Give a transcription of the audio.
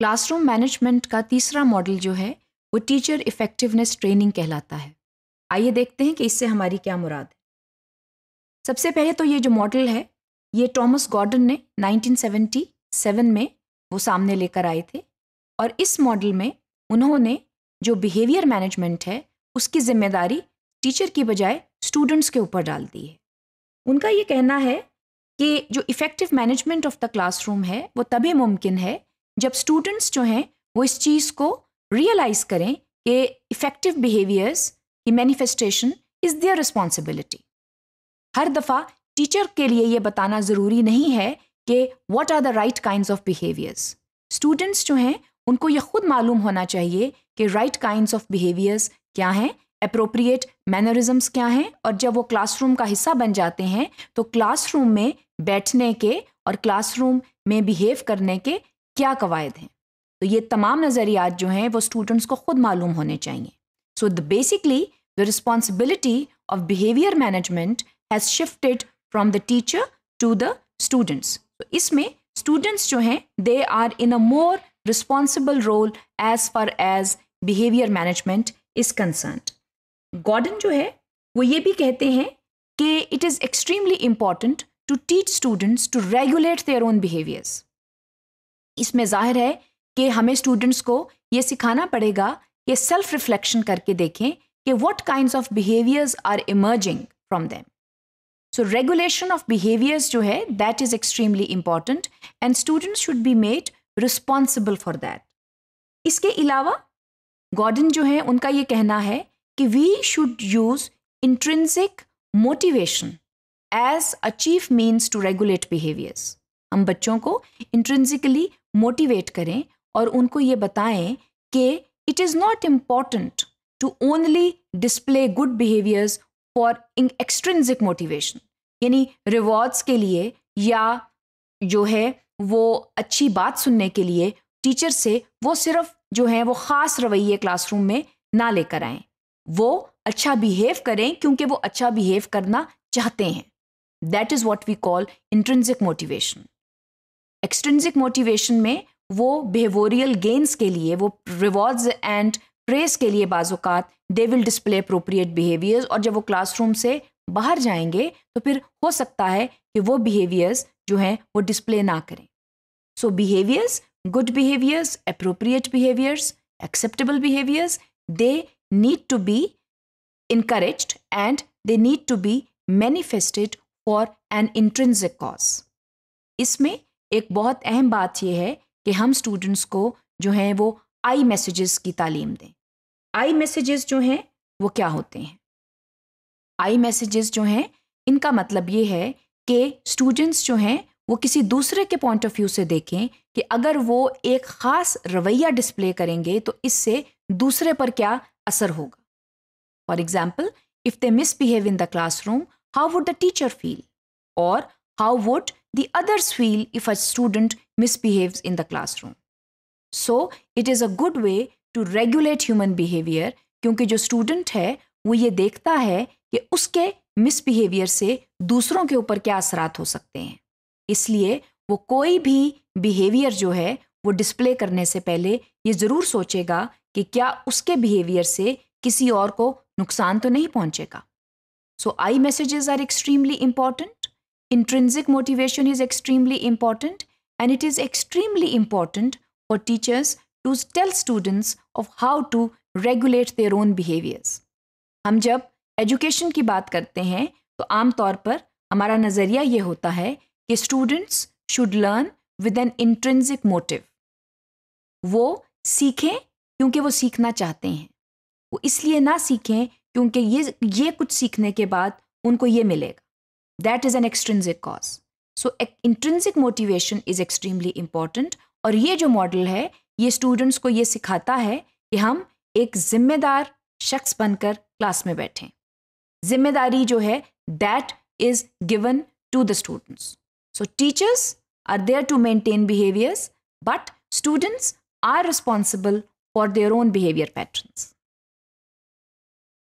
Classroom management का तीसरा model जो है वो टीचर इफेक्टिवनेस ट्रेनिंग कहलाता है आइए देखते हैं कि इससे हमारी क्या मुराद है सबसे पहले तो ये जो मॉडल है ये टॉमस गॉर्डन ने 1977 में वो सामने लेकर आए थे और इस मॉडल में उन्होंने जो बिहेवियर मैनेजमेंट है उसकी जिम्मेदारी टीचर की बजाय स्टूडेंट्स के ऊपर डाल दी है उनका ये कहना है कि जो effective management of the classroom है वो तभी मुमकिन है जब स्टूडेंट्स जो हैं वो इस चीज़ को रियलाइज़ करें कि इफ़ेक्टिव बिहेवियर्स की मैनिफेस्टेशन इज़ देयर रिस्पॉन्सिबिलिटी हर दफ़ा टीचर के लिए ये बताना ज़रूरी नहीं है कि what are the right kind of behaviours students जो हैं उनको यह खुद मालूम होना चाहिए कि राइट काइंड ऑफ बिहेवियर्स क्या हैं अप्रोप्रिएट मैनरिज़म्स क्या हैं और जब वो क्लासरूम का हिस्सा बन जाते हैं तो क्लासरूम में बैठने के और क्लासरूम में बिहेव करने के क्या कवायद हैं तो ये तमाम नज़रियात जो हैं वो स्टूडेंट्स को ख़ुद मालूम होने चाहिए so the basically the responsibility of behaviour management has shifted from the teacher to the students तो इसमें स्टूडेंट्स जो हैं they are in a more responsible role as far as behaviour management is concern Gordon जो है वो ये भी कहते हैं कि it is extremely important to teach students to regulate their own behaviours इसमें जाहिर है कि हमें स्टूडेंट्स को ये सिखाना पड़ेगा कि सेल्फ रिफ्लेक्शन करके देखें कि what kind of behaviours are emerging from them so regulation of behaviours जो है that is extremely important and students should be made responsible for that इसके अलावा गॉर्डन जो है उनका ये कहना है कि we should use intrinsic motivation as achieve means to regulate behaviours हम बच्चों को इंट्रेंसिकली मोटिवेट करें और उनको ये बताएं कि it is not important to only display good behaviours for extrinsic motivation यानी रिवॉर्ड्स के लिए या जो है वो अच्छी बात सुनने के लिए टीचर से वो सिर्फ जो है वो ख़ास रवैये क्लासरूम में ना लेकर आएँ वो अच्छा बिहेव करें क्योंकि वो अच्छा बिहेव करना चाहते हैं that is what we call intrinsic motivation extrinsic motivation में वो बिहेवोरियल गेन्स के लिए वो रिवॉर्ड्स एंड प्रेस के लिए बाजुकात they will display appropriate behaviours और जब वो क्लासरूम से बाहर जाएंगे तो फिर हो सकता है कि वो बिहेवियर्स जो हैं वो डिस्प्ले ना करें so behaviours good behaviours appropriate behaviours acceptable behaviours they need to be increase and they need to be manifested for an intrinsic cause इसमें एक बहुत अहम बात यह है कि हम स्टूडेंट्स को जो हैं वो आई मैसेजेस की तालीम दें आई मैसेजेस जो हैं वो क्या होते हैं आई मैसेजेस जो हैं इनका मतलब ये है कि स्टूडेंट्स जो हैं वो किसी दूसरे के पॉइंट ऑफ व्यू से देखें कि अगर वो एक ख़ास रवैया डिस्प्ले करेंगे तो इससे दूसरे पर क्या असर होगा for example if they misbehave in the classroom how would the teacher feel और how would the others feel if a student misbehaves in the classroom. So it is a good way to regulate human behavior क्योंकि जो student है वो ये देखता है कि उसके मिसबिहेवियर से दूसरों के ऊपर क्या असरात हो सकते हैं इसलिए वो कोई भी बिहेवियर जो है वो डिस्प्ले करने से पहले ये ज़रूर सोचेगा कि क्या उसके बिहेवियर से किसी और को नुकसान तो नहीं पहुंचेगा so I messages are extremely important Intrinsic motivation is extremely important and it is extremely important for teachers to tell students of how to regulate their own behaviors. hum jab education ki baat karte hain to aam taur par hamara nazariya ye hota hai ki students should learn with an intrinsic motive wo seekhe kyunki wo seekhna chahte hain wo isliye na seekhe kyunki ye ye kuch seekhne ke baad unko ye milega that is an extrinsic cause so intrinsic motivation is extremely important और ये जो model है ये students को ये सिखाता है कि हम एक जिम्मेदार शख्स बनकर क्लास में बैठें जिम्मेदारी जो है that is given to the students so teachers are there to maintain behaviours but students are responsible for their own behaviour patterns